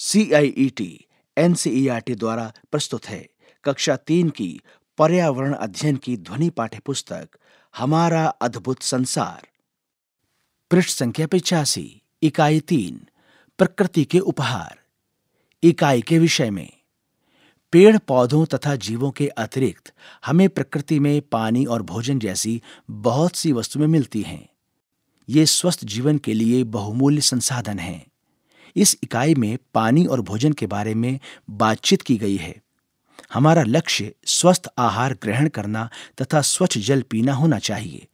CIET NCERT e e e द्वारा प्रस्तुत है कक्षा तीन की पर्यावरण अध्ययन की ध्वनि पाठ्य पुस्तक हमारा अद्भुत संसार पृष्ठ संख्या पिचासी इकाई तीन प्रकृति के उपहार इकाई के विषय में पेड़ पौधों तथा जीवों के अतिरिक्त हमें प्रकृति में पानी और भोजन जैसी बहुत सी वस्तुएं मिलती हैं ये स्वस्थ जीवन के लिए बहुमूल्य संसाधन हैं इस इकाई में पानी और भोजन के बारे में बातचीत की गई है हमारा लक्ष्य स्वस्थ आहार ग्रहण करना तथा स्वच्छ जल पीना होना चाहिए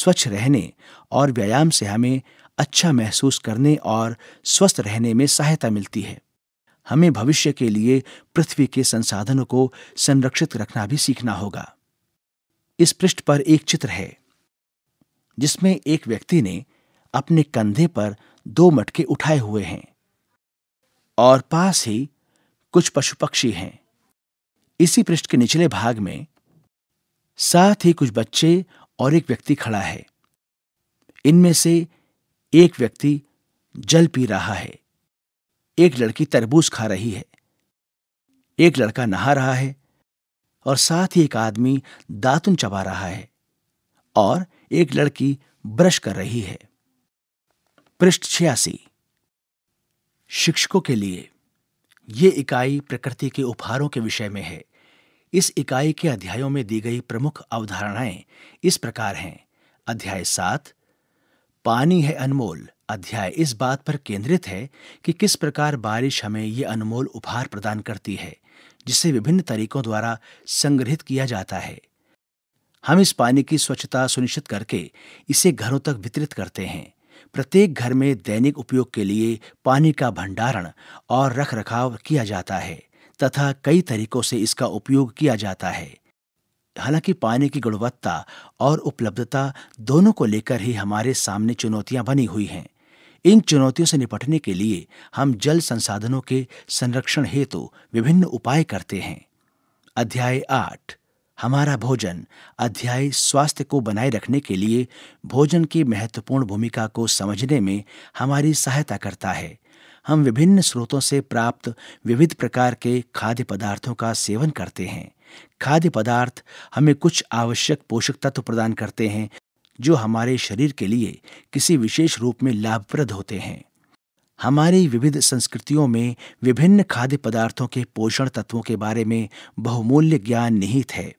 स्वच्छ रहने और व्यायाम से हमें अच्छा महसूस करने और स्वस्थ रहने में सहायता मिलती है हमें भविष्य के लिए पृथ्वी के संसाधनों को संरक्षित रखना भी सीखना होगा इस पृष्ठ पर एक चित्र है जिसमें एक व्यक्ति ने अपने कंधे पर दो मटके उठाए हुए हैं और पास ही कुछ पशु पक्षी हैं इसी पृष्ठ के निचले भाग में साथ ही कुछ बच्चे और एक व्यक्ति खड़ा है इनमें से एक व्यक्ति जल पी रहा है एक लड़की तरबूज खा रही है एक लड़का नहा रहा है और साथ ही एक आदमी दातुन चबा रहा है और एक लड़की ब्रश कर रही है पृष्ठ छियासी शिक्षकों के लिए ये इकाई प्रकृति के उपहारों के विषय में है इस इकाई के अध्यायों में दी गई प्रमुख अवधारणाएं इस प्रकार हैं अध्याय सात पानी है अनमोल अध्याय इस बात पर केंद्रित है कि किस प्रकार बारिश हमें ये अनमोल उपहार प्रदान करती है जिसे विभिन्न तरीकों द्वारा संग्रहित किया जाता है हम इस पानी की स्वच्छता सुनिश्चित करके इसे घरों तक वितरित करते हैं प्रत्येक घर में दैनिक उपयोग के लिए पानी का भंडारण और रख रखाव किया जाता है तथा कई तरीकों से इसका उपयोग किया जाता है हालांकि पानी की गुणवत्ता और उपलब्धता दोनों को लेकर ही हमारे सामने चुनौतियां बनी हुई हैं इन चुनौतियों से निपटने के लिए हम जल संसाधनों के संरक्षण हेतु तो विभिन्न उपाय करते हैं अध्याय आठ हमारा भोजन अध्याय स्वास्थ्य को बनाए रखने के लिए भोजन की महत्वपूर्ण भूमिका को समझने में हमारी सहायता करता है हम विभिन्न स्रोतों से प्राप्त विविध प्रकार के खाद्य पदार्थों का सेवन करते हैं खाद्य पदार्थ हमें कुछ आवश्यक पोषक तत्व प्रदान करते हैं जो हमारे शरीर के लिए किसी विशेष रूप में लाभप्रद होते हैं हमारी विविध संस्कृतियों में विभिन्न खाद्य पदार्थों के पोषण तत्वों के बारे में बहुमूल्य ज्ञान निहित है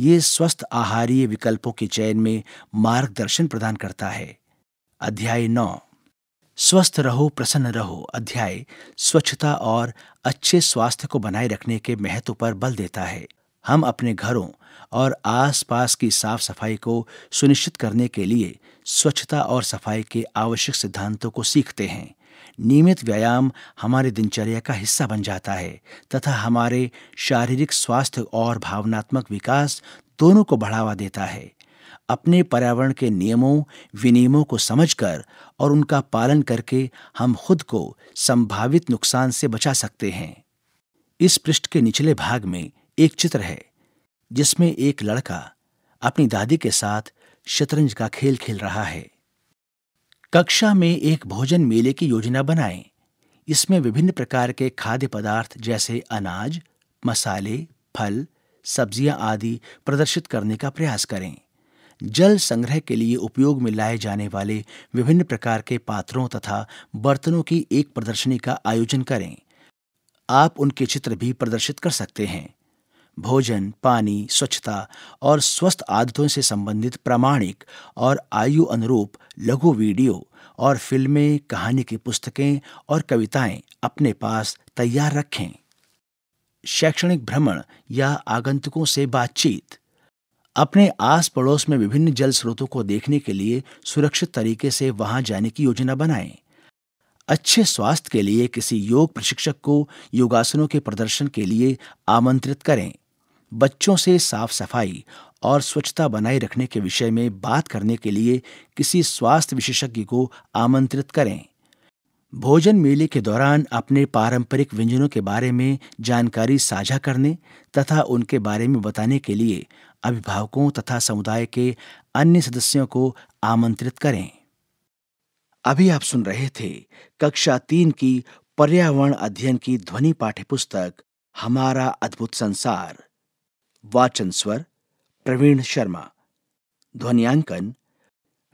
ये स्वस्थ आहारीय विकल्पों के चयन में मार्गदर्शन प्रदान करता है अध्याय नौ स्वस्थ रहो प्रसन्न रहो अध्याय स्वच्छता और अच्छे स्वास्थ्य को बनाए रखने के महत्व पर बल देता है हम अपने घरों और आसपास की साफ सफाई को सुनिश्चित करने के लिए स्वच्छता और सफाई के आवश्यक सिद्धांतों को सीखते हैं नियमित व्यायाम हमारे दिनचर्या का हिस्सा बन जाता है तथा हमारे शारीरिक स्वास्थ्य और भावनात्मक विकास दोनों को बढ़ावा देता है अपने पर्यावरण के नियमों विनियमों को समझकर और उनका पालन करके हम खुद को संभावित नुकसान से बचा सकते हैं इस पृष्ठ के निचले भाग में एक चित्र है जिसमें एक लड़का अपनी दादी के साथ शतरंज का खेल खेल रहा है कक्षा में एक भोजन मेले की योजना बनाएं। इसमें विभिन्न प्रकार के खाद्य पदार्थ जैसे अनाज मसाले फल सब्जियां आदि प्रदर्शित करने का प्रयास करें जल संग्रह के लिए उपयोग में लाए जाने वाले विभिन्न प्रकार के पात्रों तथा बर्तनों की एक प्रदर्शनी का आयोजन करें आप उनके चित्र भी प्रदर्शित कर सकते हैं भोजन पानी स्वच्छता और स्वस्थ आदतों से संबंधित प्रामाणिक और आयु अनुरूप लघु वीडियो और फिल्में कहानी की पुस्तकें और कविताएं अपने पास तैयार रखें शैक्षणिक भ्रमण या आगंतुकों से बातचीत अपने आस पड़ोस में विभिन्न जल स्रोतों को देखने के लिए सुरक्षित तरीके से वहां जाने की योजना बनाएं अच्छे स्वास्थ्य के लिए किसी योग प्रशिक्षक को योगासनों के प्रदर्शन के लिए आमंत्रित करें बच्चों से साफ सफाई और स्वच्छता बनाए रखने के विषय में बात करने के लिए किसी स्वास्थ्य विशेषज्ञ को आमंत्रित करें भोजन मेले के दौरान अपने पारंपरिक व्यंजनों के बारे में जानकारी साझा करने तथा उनके बारे में बताने के लिए अभिभावकों तथा समुदाय के अन्य सदस्यों को आमंत्रित करें अभी आप सुन रहे थे कक्षा तीन की पर्यावरण अध्ययन की ध्वनि पाठ्यपुस्तक हमारा अद्भुत संसार वाचन स्वर प्रवीण शर्मा ध्वनियांकन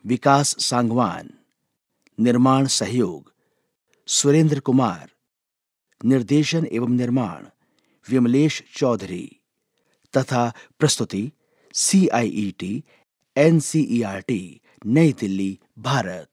विकास सांगवान निर्माण सहयोग सुरेंद्र कुमार निर्देशन एवं निर्माण विमलेश चौधरी तथा प्रस्तुति C I E T N C E R T Nai Delhi Bharat